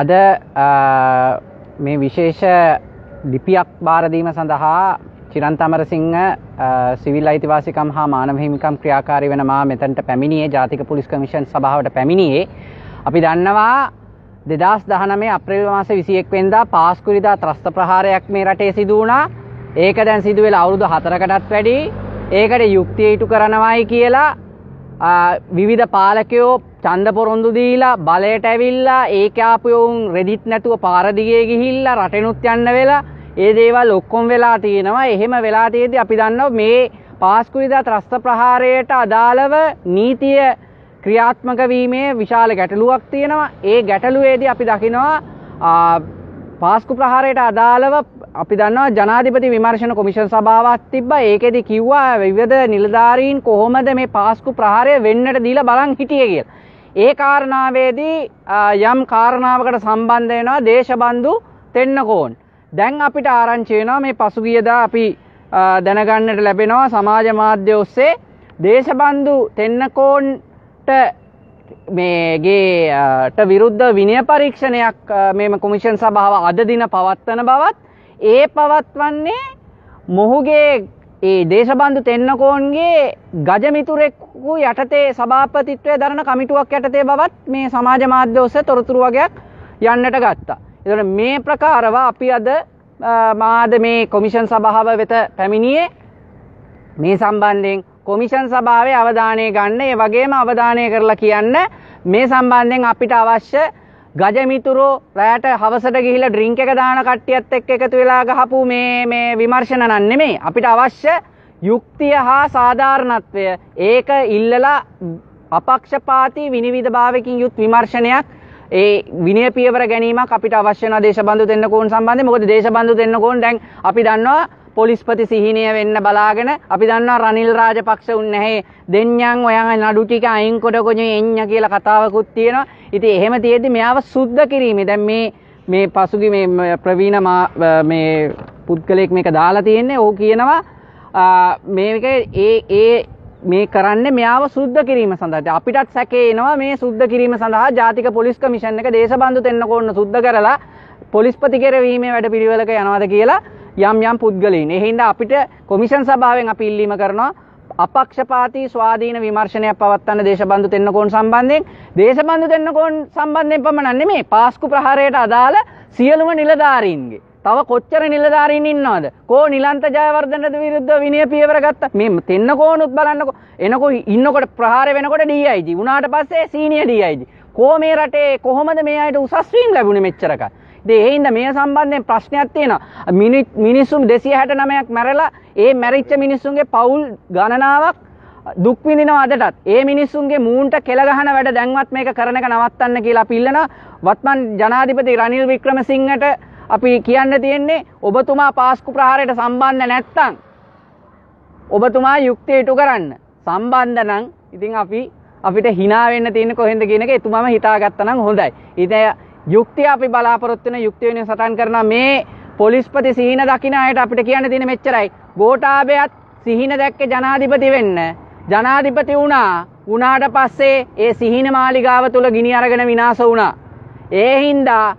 අද මේ විශේෂ ලිපියක් බාරදීම සඳහා චිරන්ත අමරසිංහ සිවිල් අයිතිවාසිකම් හා මානව හිමිකම් ක්‍රියාකාරී වෙන මා මෙතනට පැමිණියේ ජාතික පොලිස් කමිෂන් සභාවට පැමිණියේ අපි දන්නවා 2019 අප්‍රේල් මාසේ 21 වෙනිදා පාස්කුරිදා ත්‍රස්ත ප්‍රහාරයක් මේ රටේ සිදු වුණා. ඒක දැන් සිදු වෙලා අවුරුදු 4කටත් වැඩි. ඒකට යුක්තිය ඉටු කරනවායි කියලා විවිධ පාලකයෝ චන්ද පොරොන්දු දීලා බලයට ඇවිල්ලා ඒකාපයවුන් රෙදිත් නැතුව පාරදිගේ ගිහිල්ලා රටනුත් යන්න වෙලා ඒ දේවල් ඔක්කොම් වෙලා තියෙනවා එහෙම වෙලා තියේදී අපි දන්නවා මේ පාස්කුලිදා ත්‍රස්ත ප්‍රහාරයට අදාළව නීතිය ක්‍රියාත්මක වීමේ විශාල ගැටලුවක් තියෙනවා ඒ ගැටලුවේදී අපි දකිනවා පාස්කු ප්‍රහාරයට අදාළව අපි දන්නවා ජනාධිපති විමර්ශණ කොමිෂන් සභාවක් තිබ්බා. ඒකෙදි කිව්වා විවිධ නිලධාරීන් කොහොමද මේ පාස්කු ප්‍රහාරය වෙන්නට දීලා බලන් හිටියේ කියලා. ඒ කාරණාවේදී යම් කාරණාවකට සම්බන්ධ වෙනවා දේශබන්දු තෙන්නකෝන්. දැන් අපිට ආරංචි වෙනවා මේ පසුගියදා අපි දැනගන්නට ලැබෙනවා සමාජ මාධ්‍ය ඔස්සේ දේශබන්දු තෙන්නකෝන්ට මේගේට විරුද්ධ විනය පරීක්ෂණයක් මෙම කොමිෂන් සභාව අද දින පවත්වන බවත් ඒ පවත්වන්නේ මොහුගේ ඒ දේශබන්දු තෙන්නකෝන්ගේ ගජමිතුරෙක්කු යටතේ සභාපතිත්වය දරන කමිටුවක් යටතේ බවත් මේ සමාජ මාධ්‍ය ඔස්සේ තොරතුරු වගයක් යන්නට ගත්තා. එතකොට මේ ප්‍රකාරව අපි අද මාද මේ කොමිෂන් සභාව වෙත පැමිණියේ මේ සම්බන්ධයෙන් කොමිෂන් සභාවේ අවධානය ගන්න ඒ වගේම අවධානය කරලා කියන්න මේ සම්බන්ධයෙන් අපිට අවශ්‍ය ගජමිතුරු රෑට හවසට ගිහිලා ඩ්‍රින්ක් එක දාන කට්ටියත් එක්ක එකතු වෙලා ගහපු මේ මේ විමර්ශන නන් නෙමෙයි. අපිට අවශ්‍ය යුක්තිය හා සාධාරණත්වය. ඒක ඉල්ලලා අපක්ෂපාතී විනිවිදභාවයකින් යුත් විමර්ශනයක් ඒ විනය පියවර ගැනීමක් අපිට අවශ්‍ය වෙනවා දේශබන්දු දෙන්නකෝන් සම්බන්ධයෙන්. මොකද දේශබන්දු දෙන්නකෝන් දැන් අපි දන්නවා පොලිස්පති සිහිනය වෙන්න බලාගෙන අපි දන්නවා රනිල් රාජපක්ෂ උන්නැහේ දෙඤ්ඤන් ඔයන් නඩු ටික අයින් කොටකොණ එඤ්ඤ කියලා කතාවකුත් තියෙනවා. ඉතින් එහෙම තියෙද්දි මෙයාව සුද්ධ කිරීමේ දැන් මේ මේ පසුගිය මේ ප්‍රවීණ මේ පුද්ගලයෙක් මේක දාලා තියෙන්නේ. ਉਹ කියනවා මේක ඒ ඒ මේ කරන්න මෙයාව සුද්ධ කිරීම සඳහා අපිටත් සැකේ එනවා මේ සුද්ධ කිරීම සඳහා ජාතික පොලිස් කමිෂන් එක දේශබන්දු තෙන්නකෝන්න සුද්ධ කරලා පොලිස්පති කෙරවීමේ වැඩ පිළිවෙලක යනවාද කියලා යම් යම් පුද්ගලයින්. ඒ හින්දා අපිට කොමිෂන් සභාවෙන් අපි ඉල්ලීම කරනවා අපක්ෂපාතී ස්වාධීන විමර්ශනයක් පවත්වන්න දේශබන්දු තෙන්නකෝන් සම්බන්ධයෙන් දේශබන්දු තෙන්නකෝන් සම්බන්ධයෙන් පමණක් නෙමෙයි පාස්කු ප්‍රහාරයට අදාළ සියලුම නිලධාරීන්ගේ තව කොච්චර නිලධාරීන් ඉන්නවද? කෝ නිලන්ත ජයවර්ධනද විරුද්ධ විනය පියවර ගත්තා. මේ තෙන්න කෝනුත් බලන්නකො. එනකො ඉන්නකොට ප්‍රහාර වෙනකොට DIG. උනාට පස්සේ සීනියර් DIG. කෝ මේ රටේ කොහොමද මේ අයට උසස් වීම ලැබුණේ මෙච්චරක? දේහින්ද මේ සම්බන්ධයෙන් ප්‍රශ්නයක් තියෙනවා මිනිස්සුම් දෙසිය හැට නමයක් මැරලා ඒ මැරිච්ච මිනිස්සුන්ගේ පවුල් ගණනාවක් දුක් විඳිනවා අදටත් ඒ මිනිස්සුන්ගේ මූන්ට කෙල ගහන වැඩ දැන්වත් මේක කරන එක නවත්තන්න කියලා අපි ඉල්ලනවා වත්මන් ජනාධිපති රනිල් වික්‍රමසිංහට අපි කියන්න තියෙන්නේ ඔබතුමා පාස්කු ප්‍රහාරයට සම්බන්ධ නැත්තම් ඔබතුමා යුක්තිය ඉටු කරන්න සම්බන්ධ නම් ඉතින් අපි අපිට hina වෙන්න තියෙන්නේ කොහෙන්ද කියන එක එතුමාම හිතාගත්තා නම් හොඳයි. ඉතින් යුක්තිය අපි බලාපොරොත්තු වෙන යුක්තිය වෙන සටන් කරන මේ පොලිස්පති සිහින දකින අයට අපිට කියන්න තියෙන මෙච්චරයි. ගෝඨාභයත් සිහින දැක්කේ ජනාධිපති වෙන්න. ජනාධිපති වුණා. වුණාට පස්සේ ඒ සිහින මාලිගාව තුල ගිනි අරගෙන විනාශ වුණා. ඒ හින්දා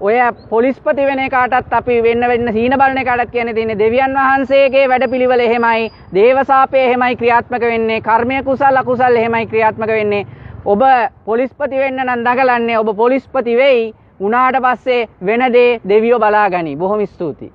ඔය පොලිස්පති වෙන කාටත් අපි වෙන්න වෙන්න සීන බලන කාටත් කියන තියන්නේ දෙවියන් වහන්සේගේ වැඩපිළිවෙල එහෙමයි දේවසාපය එහෙමයි ක්‍රියාත්මක වෙන්නේ කර්මය කුසල් අකුසල් එහෙමයි ක්‍රියාත්මක වෙන්නේ ඔබ පොලිස්පති වෙන්න නම් දඟලන්නේ ඔබ පොලිස්පති වෙයි. උනාට පස්සේ වෙන දේ දෙවියෝ බලා ගනි. බොහොම ස්තුතියි.